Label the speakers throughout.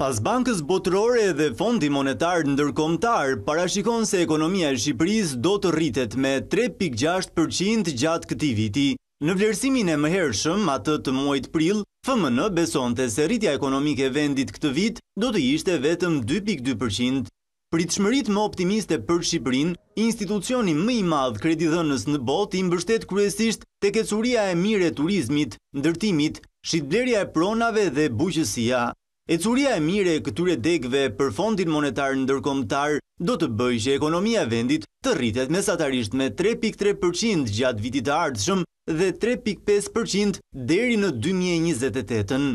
Speaker 1: Pas bankës botërore dhe fondi monetar në dërkomtar, parashikon se ekonomia e Shqipëris do të rritet me 3.6% gjatë këti viti. Në vlerësimin e mëhershëm, atë të muajt prill, FMN beson të se rritja ekonomike vendit këtë vit do të ishte vetëm 2.2%. Për i të shmërit më optimiste për Shqipërin, institucioni më i madhë kredi dhënës në bot i mbështet kërësisht të kecuria e mire turizmit, ndërtimit, shqitblerja e pronave dhe buqësia. E curia e mire e këture degve për fondin monetar në do të bëjë që ekonomia vendit të rritet me satarisht me 3.3% gjatë vitit të ardshëm dhe 3.5% deri në 2028-ën.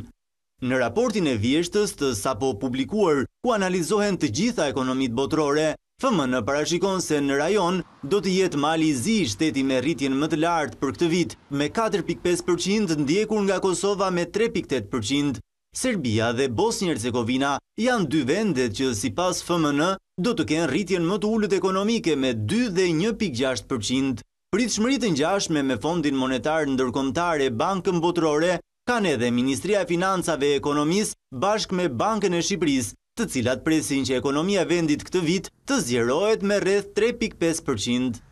Speaker 1: Në raportin e vjeshtës të sapo publikuar ku analizohen të gjitha ekonomit botrore, fëmë në parashikon se në rajon do të jetë mali zi shteti me rritjen më të lartë për këtë vit me 4.5% ndjekur nga Kosova me 3.8%. Serbia dhe Bosnia-Hercegovina janë dy vendet që si pas FMN do të kenë rritjen më të ullët ekonomike me 2 dhe 1.6%. Pritëshmërit në gjashme me fondin monetar në dërkomtare Bankën Botërore, kanë edhe Ministria Financave e Ekonomis bashkë me Bankën e Shqipëris, të cilat presin që ekonomia vendit këtë vit të zjerojt me rreth 3.5%.